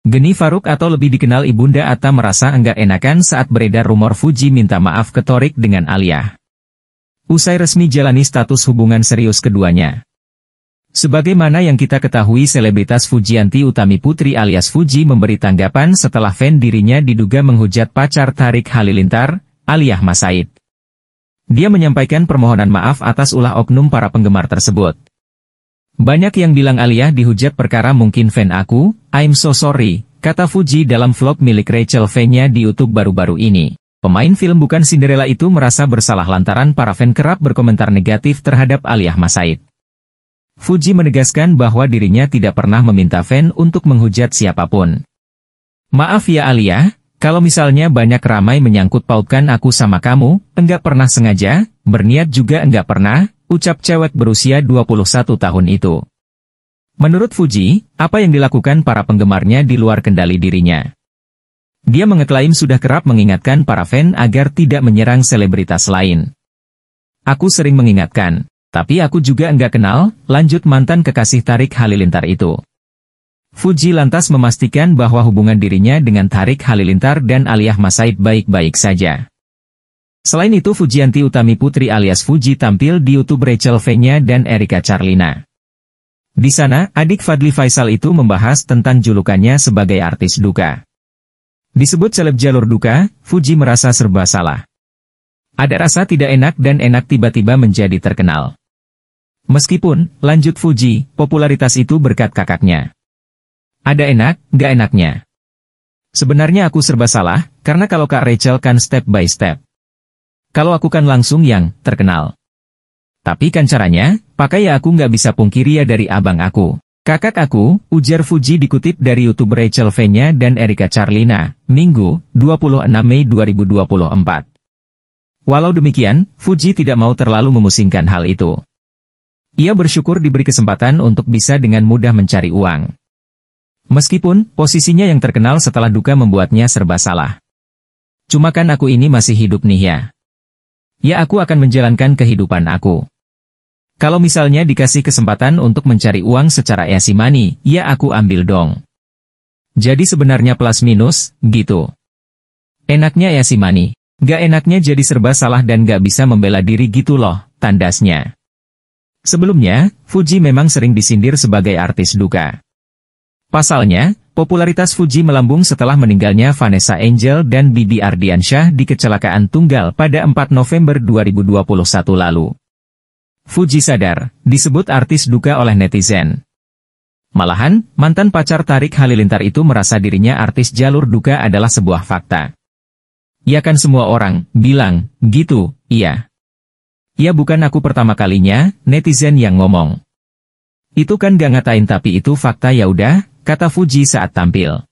Geni Faruk atau lebih dikenal Ibunda Atta merasa enggak enakan saat beredar rumor Fuji minta maaf ke Torik dengan Alia. Usai resmi jalani status hubungan serius keduanya. Sebagaimana yang kita ketahui selebritas Fujianti Utami Putri alias Fuji memberi tanggapan setelah fan dirinya diduga menghujat pacar Tarik Halilintar, alias Masaid. Dia menyampaikan permohonan maaf atas ulah oknum para penggemar tersebut. Banyak yang bilang Alia dihujat perkara mungkin fan aku, I'm so sorry, kata Fuji dalam vlog milik Rachel V-nya di Youtube baru-baru ini. Pemain film bukan Cinderella itu merasa bersalah lantaran para fan kerap berkomentar negatif terhadap Alia Masaid. Fuji menegaskan bahwa dirinya tidak pernah meminta fan untuk menghujat siapapun. Maaf ya Alia, kalau misalnya banyak ramai menyangkut pautkan aku sama kamu, enggak pernah sengaja, berniat juga enggak pernah, ucap cewek berusia 21 tahun itu. Menurut Fuji, apa yang dilakukan para penggemarnya di luar kendali dirinya. Dia mengeklaim sudah kerap mengingatkan para fan agar tidak menyerang selebritas lain. Aku sering mengingatkan, tapi aku juga enggak kenal, lanjut mantan kekasih Tarik Halilintar itu. Fuji lantas memastikan bahwa hubungan dirinya dengan Tarik Halilintar dan Aliyah Masaid baik-baik saja. Selain itu Fujianti Utami Putri alias Fuji tampil di Youtube Rachel V-nya dan Erika Charlina. Di sana, adik Fadli Faisal itu membahas tentang julukannya sebagai artis duka. Disebut seleb jalur duka, Fuji merasa serba salah. Ada rasa tidak enak dan enak tiba-tiba menjadi terkenal. Meskipun, lanjut Fuji, popularitas itu berkat kakaknya. Ada enak, gak enaknya. Sebenarnya aku serba salah, karena kalau Kak Rachel kan step by step kalau aku kan langsung yang terkenal. Tapi kan caranya, pakai ya aku nggak bisa pungkiri ya dari abang aku. Kakak aku, ujar Fuji dikutip dari YouTube Rachel Venya dan Erika Charlina, Minggu, 26 Mei 2024. Walau demikian, Fuji tidak mau terlalu memusingkan hal itu. Ia bersyukur diberi kesempatan untuk bisa dengan mudah mencari uang. Meskipun, posisinya yang terkenal setelah duka membuatnya serba salah. Cuma kan aku ini masih hidup nih ya ya aku akan menjalankan kehidupan aku. Kalau misalnya dikasih kesempatan untuk mencari uang secara Yasimani, ya aku ambil dong. Jadi sebenarnya plus minus, gitu. Enaknya Yasimani, Gak enaknya jadi serba salah dan gak bisa membela diri gitu loh, tandasnya. Sebelumnya, Fuji memang sering disindir sebagai artis duka. Pasalnya, Popularitas Fuji melambung setelah meninggalnya Vanessa Angel dan Bibi Ardiansyah di kecelakaan tunggal pada 4 November 2021 lalu. Fuji sadar, disebut artis duka oleh netizen. Malahan, mantan pacar Tarik Halilintar itu merasa dirinya artis jalur duka adalah sebuah fakta. Ya kan semua orang, bilang, gitu, iya. Ya bukan aku pertama kalinya, netizen yang ngomong. Itu kan gak ngatain tapi itu fakta ya udah, kata Fuji saat tampil.